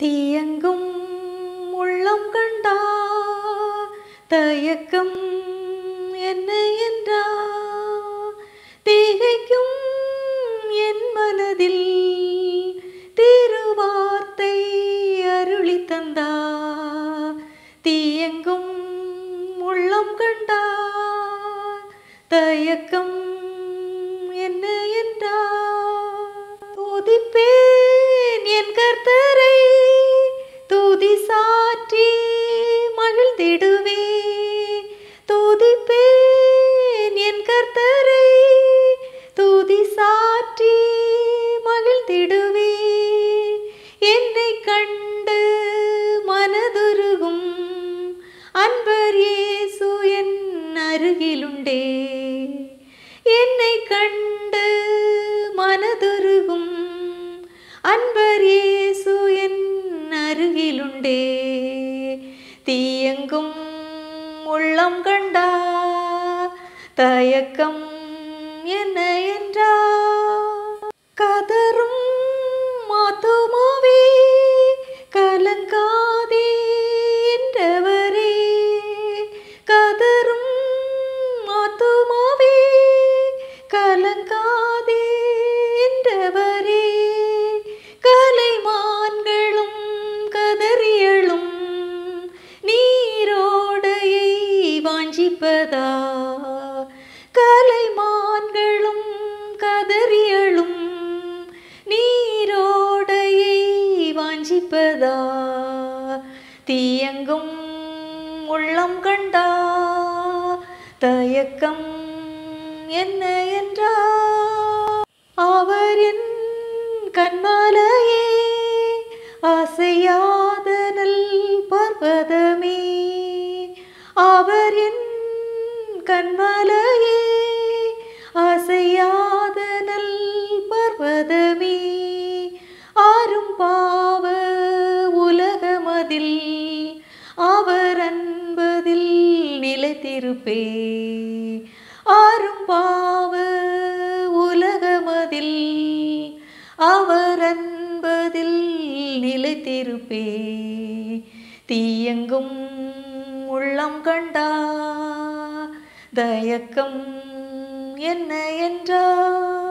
தீயங்கும் உள்ளம் கண்டா தயக்கம் என்ன என்றா தீகைக்கும் என் மனதில் திருவார்த்தை அருளி தந்தா தீயங்கும் உள்ளம் கண்டா தயக்கம் என்ன என்றா உதிப்பேன் என் கர்த்தர் மேலுண்டே என்னை கண்டு மனதுருகும் அன்பர் இயேசு என் அருகிலுண்டே தீயங்கும் உள்ளம் கண்டா தயக்கம் என்ன என்றா கதரும் மாத்துமாவே கலங்கா கலைமான்களும் கதறியலும் நீரோடையை வாஞ்சிப்பதா தீயங்கும் உள்ளம் கண்டா தயக்கம் என்ன என்றா அவரின் கண்மாலையே ஆசையாத நல் பர்வதமே அவர் என் கண்மலையே அசையாத நல் பர்வதமே ஆறும் பாவ உலகமதில் அவர் அன்பதில் நிலைத்திருப்பே ஆறும் பாவ உலகமதில் அவர் அன்பதில் நிலைத்திருப்பே தீயங்கும் உள்ளம் கண்டார் தயக்கம் என்ன என்றால்